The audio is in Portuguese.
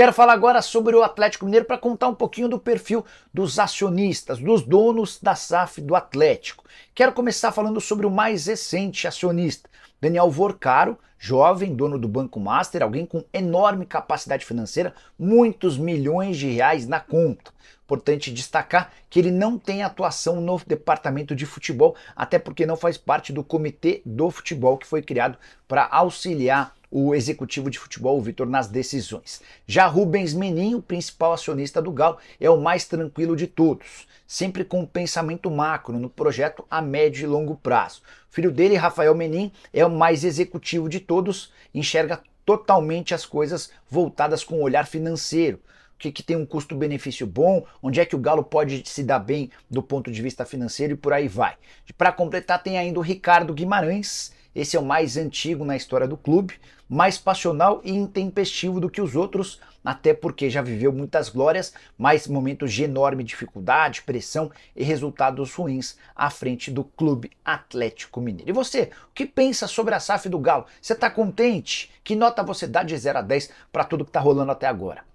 Quero falar agora sobre o Atlético Mineiro para contar um pouquinho do perfil dos acionistas, dos donos da SAF do Atlético. Quero começar falando sobre o mais recente acionista, Daniel Vorcaro, jovem, dono do Banco Master, alguém com enorme capacidade financeira, muitos milhões de reais na conta. Importante destacar que ele não tem atuação no departamento de futebol, até porque não faz parte do comitê do futebol que foi criado para auxiliar o executivo de futebol, Vitor, nas decisões. Já Rubens Menin, o principal acionista do Galo, é o mais tranquilo de todos, sempre com um pensamento macro no projeto a médio e longo prazo. O filho dele, Rafael Menin, é o mais executivo de todos, enxerga totalmente as coisas voltadas com o olhar financeiro que, que tem um custo-benefício bom, onde é que o Galo pode se dar bem do ponto de vista financeiro e por aí vai. Para completar, tem ainda o Ricardo Guimarães, esse é o mais antigo na história do clube, mais passional e intempestivo do que os outros, até porque já viveu muitas glórias, mas momentos de enorme dificuldade, pressão e resultados ruins à frente do Clube Atlético Mineiro. E você, o que pensa sobre a SAF do Galo? Você está contente? Que nota você dá de 0 a 10 para tudo que está rolando até agora?